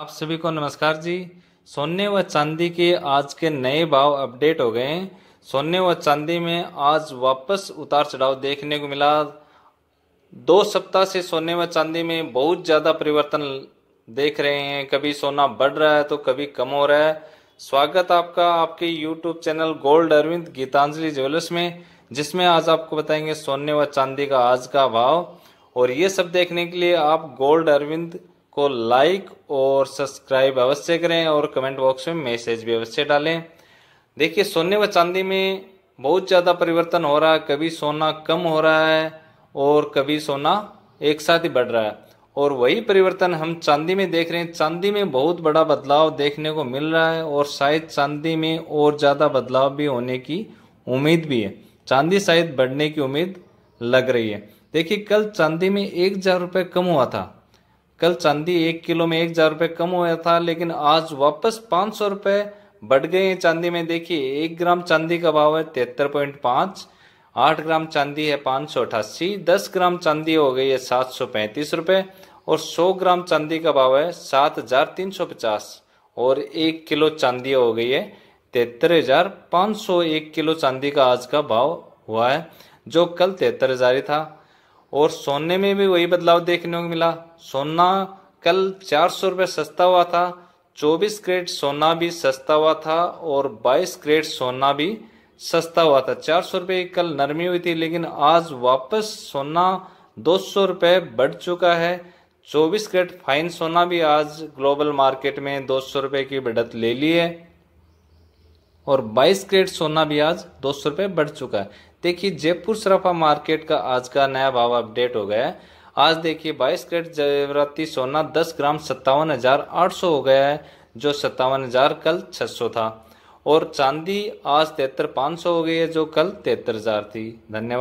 आप सभी को नमस्कार जी सोने व चांदी के आज के नए भाव अपडेट हो गए हैं सोने व चांदी में आज वापस उतार चढ़ाव देखने को मिला दो सप्ताह से सोने व चांदी में बहुत ज़्यादा परिवर्तन देख रहे हैं कभी सोना बढ़ रहा है तो कभी कम हो रहा है स्वागत आपका आपके YouTube channel gold Arvind Geetanjali jewellers में जिसमें आज आपको बताएंगे सोने व चांदी का आज का भाव और ये सब देखने के लिए आप गोल्ड अरविंद को लाइक और सब्सक्राइब अवश्य करें और कमेंट बॉक्स में मैसेज भी अवश्य डालें देखिए सोने व चांदी में बहुत ज़्यादा परिवर्तन हो रहा है कभी सोना कम हो रहा है और कभी सोना एक साथ ही बढ़ रहा है और वही परिवर्तन हम चांदी में देख रहे हैं चांदी में बहुत बड़ा बदलाव देखने को मिल रहा है और शायद चांदी में और ज़्यादा बदलाव भी होने की उम्मीद भी है चांदी शायद बढ़ने की उम्मीद लग रही है देखिए कल चांदी में एक हज़ार रुपये कम हुआ था कल चांदी एक किलो में एक हजार रुपये कम हुआ था लेकिन आज वापस पाँच सौ रुपये बढ़ गए हैं चांदी में देखिए एक ग्राम चांदी का भाव है तिहत्तर पॉइंट पाँच आठ ग्राम चांदी है पाँच सौ अठासी दस ग्राम चांदी हो गई है सात सौ पैंतीस रुपये और सौ ग्राम चांदी का भाव है सात हजार तीन सौ पचास और एक किलो चांदी हो गई है तिहत्तर हजार पाँच सौ एक किलो चांदी का आज का भाव हुआ है जो कल तिहत्तर हजार ही था और सोने में भी वही बदलाव देखने को मिला सोना कल चार सौ रुपये सस्ता हुआ था चौबीस क्रेट सोना भी सस्ता हुआ था और बाईस क्रेट सोना भी सस्ता हुआ था चार सौ रुपये कल नरमी हुई थी लेकिन आज वापस सोना दो सौ रुपये बढ़ चुका है चौबीस क्रेट फाइन सोना भी आज ग्लोबल मार्केट में दो सौ रुपये की बढ़त ले ली है और 22 क्रेट सोना भी आज दो सौ रुपये बढ़ चुका है देखिए जयपुर सराफा मार्केट का आज का नया भाव अपडेट हो गया है आज देखिए 22 क्रेट जवराती सोना 10 ग्राम सत्तावन हजार आठ सौ हो गया है जो सत्तावन हजार कल 600 था और चांदी आज तिहत्तर पाँच सौ हो गई है जो कल तिहत्तर हजार थी धन्यवाद